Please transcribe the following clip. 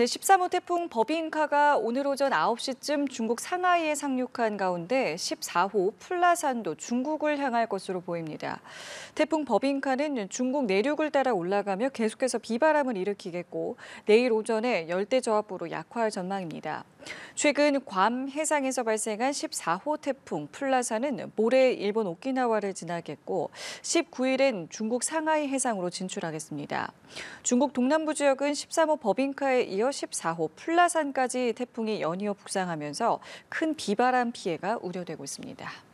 제13호 태풍 버빙카가 오늘 오전 9시쯤 중국 상하이에 상륙한 가운데 14호 플라산도 중국을 향할 것으로 보입니다. 태풍 버빙카는 중국 내륙을 따라 올라가며 계속해서 비바람을 일으키겠고 내일 오전에 열대저압부로 약화할 전망입니다. 최근 괌 해상에서 발생한 14호 태풍 플라사는 모레 일본 오키나와를 지나겠고 19일엔 중국 상하이 해상으로 진출하겠습니다. 중국 동남부 지역은 13호 버빙카에 이어 14호 플라산까지 태풍이 연이어 북상하면서 큰 비바람 피해가 우려되고 있습니다.